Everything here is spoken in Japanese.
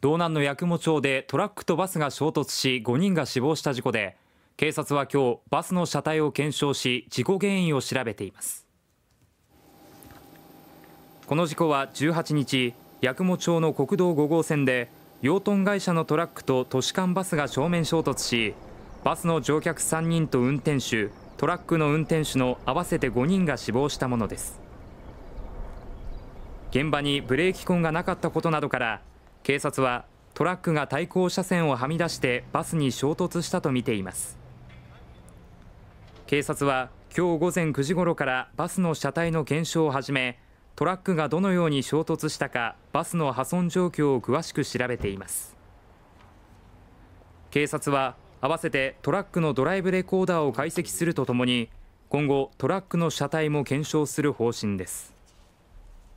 道南の八雲町でトラックとバスが衝突し5人が死亡した事故で警察は今日バスの車体を検証し事故原因を調べていますこの事故は18日八雲町の国道5号線で養豚会社のトラックと都市間バスが正面衝突しバスの乗客3人と運転手トラックの運転手の合わせて5人が死亡したものです現場にブレーキ痕がなかったことなどから警察はトラックが対向車線をはみ出してバスに衝突したとみています警察は今日午前9時ごろからバスの車体の検証を始めトラックがどのように衝突したかバスの破損状況を詳しく調べています警察は合わせてトラックのドライブレコーダーを解析するとともに今後トラックの車体も検証する方針です